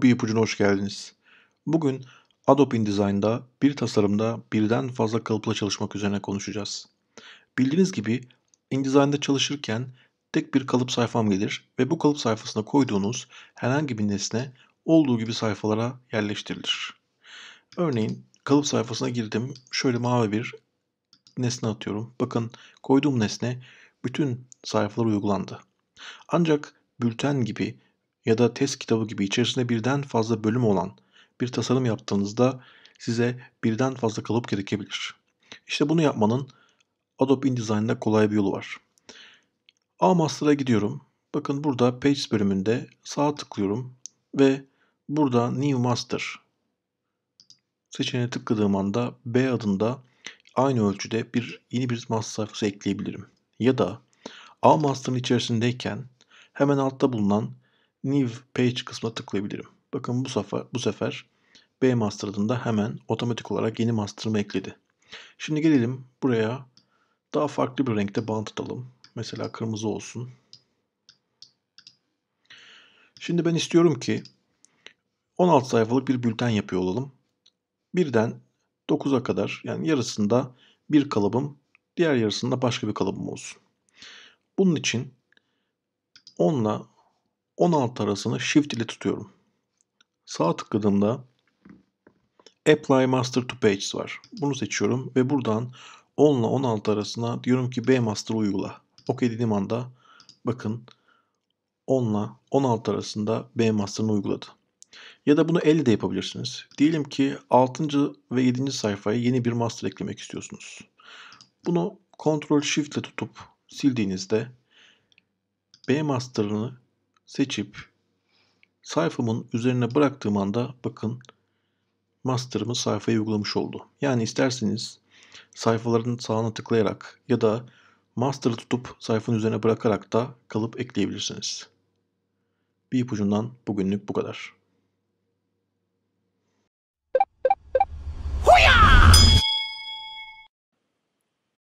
Küçük bir ipucuna hoş geldiniz. Bugün Adobe InDesign'da bir tasarımda birden fazla kalıpla çalışmak üzerine konuşacağız. Bildiğiniz gibi InDesign'da çalışırken tek bir kalıp sayfam gelir ve bu kalıp sayfasına koyduğunuz herhangi bir nesne olduğu gibi sayfalara yerleştirilir. Örneğin kalıp sayfasına girdim. Şöyle mavi bir nesne atıyorum. Bakın koyduğum nesne bütün sayfalara uygulandı. Ancak bülten gibi ya da test kitabı gibi içerisinde birden fazla bölüm olan bir tasarım yaptığınızda size birden fazla kalıp gerekebilir. İşte bunu yapmanın Adobe InDesign'da kolay bir yolu var. A-Master'a gidiyorum. Bakın burada Pages bölümünde sağa tıklıyorum ve burada New Master seçeneğine tıkladığım anda B adında aynı ölçüde bir yeni bir master sayfası ekleyebilirim. Ya da A master'ın içerisindeyken hemen altta bulunan New Page kısmına tıklayabilirim. Bakın bu sefer, bu sefer B master'ında hemen otomatik olarak yeni master'ımı ekledi. Şimdi gelelim buraya daha farklı bir renkte bant atalım. Mesela kırmızı olsun. Şimdi ben istiyorum ki 16 sayfalık bir bülten yapıyor olalım. Birden 9'a kadar yani yarısında bir kalıbım, diğer yarısında başka bir kalıbım olsun. Bunun için 10 ile 16 arasını Shift ile tutuyorum. Sağ tıkladığımda Apply Master to Pages var. Bunu seçiyorum ve buradan 10 ile 16 arasına diyorum ki B Master uygula. OK dediğim anda bakın 10 ile 16 arasında B Master'ını uyguladı. Ya da bunu 50 de yapabilirsiniz. Diyelim ki 6. ve 7. sayfaya yeni bir master eklemek istiyorsunuz. Bunu Ctrl Shift ile tutup sildiğinizde B master'ını seçip sayfamın üzerine bıraktığım anda bakın master'ımı sayfaya uygulamış oldu. Yani isterseniz sayfaların sağına tıklayarak ya da master'ı tutup sayfanın üzerine bırakarak da kalıp ekleyebilirsiniz. Bir ipucundan bugünlük bu kadar.